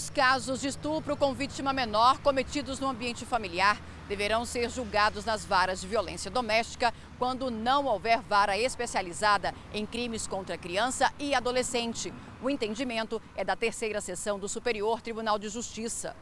os casos de estupro com vítima menor cometidos no ambiente familiar deverão ser julgados nas varas de violência doméstica quando não houver vara especializada em crimes contra criança e adolescente. O entendimento é da terceira sessão do Superior Tribunal de Justiça.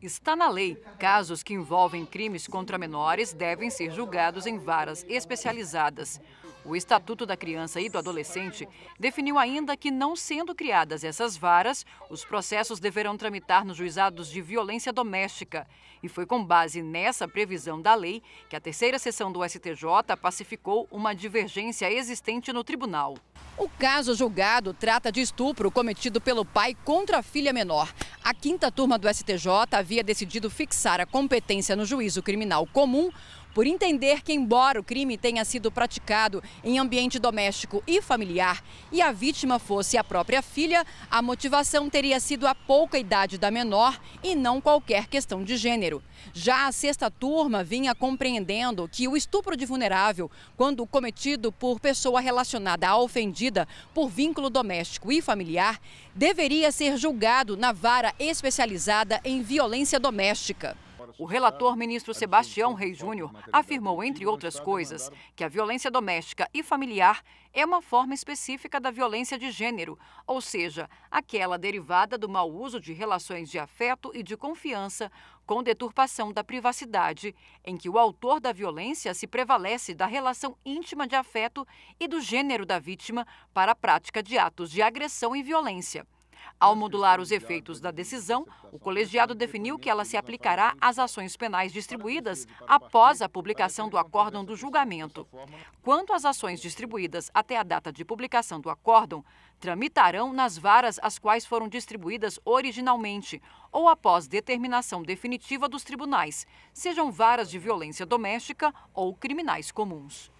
Está na lei. Casos que envolvem crimes contra menores devem ser julgados em varas especializadas. O Estatuto da Criança e do Adolescente definiu ainda que, não sendo criadas essas varas, os processos deverão tramitar nos juizados de violência doméstica. E foi com base nessa previsão da lei que a terceira sessão do STJ pacificou uma divergência existente no tribunal. O caso julgado trata de estupro cometido pelo pai contra a filha menor. A quinta turma do STJ havia decidido fixar a competência no juízo criminal comum por entender que, embora o crime tenha sido praticado em ambiente doméstico e familiar e a vítima fosse a própria filha, a motivação teria sido a pouca idade da menor e não qualquer questão de gênero. Já a sexta turma vinha compreendendo que o estupro de vulnerável, quando cometido por pessoa relacionada à ofendida por vínculo doméstico e familiar, deveria ser julgado na vara especializada em violência doméstica. O relator ministro Sebastião Rei Júnior afirmou, entre outras coisas, que a violência doméstica e familiar é uma forma específica da violência de gênero, ou seja, aquela derivada do mau uso de relações de afeto e de confiança com deturpação da privacidade, em que o autor da violência se prevalece da relação íntima de afeto e do gênero da vítima para a prática de atos de agressão e violência. Ao modular os efeitos da decisão, o colegiado definiu que ela se aplicará às ações penais distribuídas após a publicação do acórdão do julgamento. Quanto às ações distribuídas até a data de publicação do acórdão, tramitarão nas varas as quais foram distribuídas originalmente ou após determinação definitiva dos tribunais, sejam varas de violência doméstica ou criminais comuns.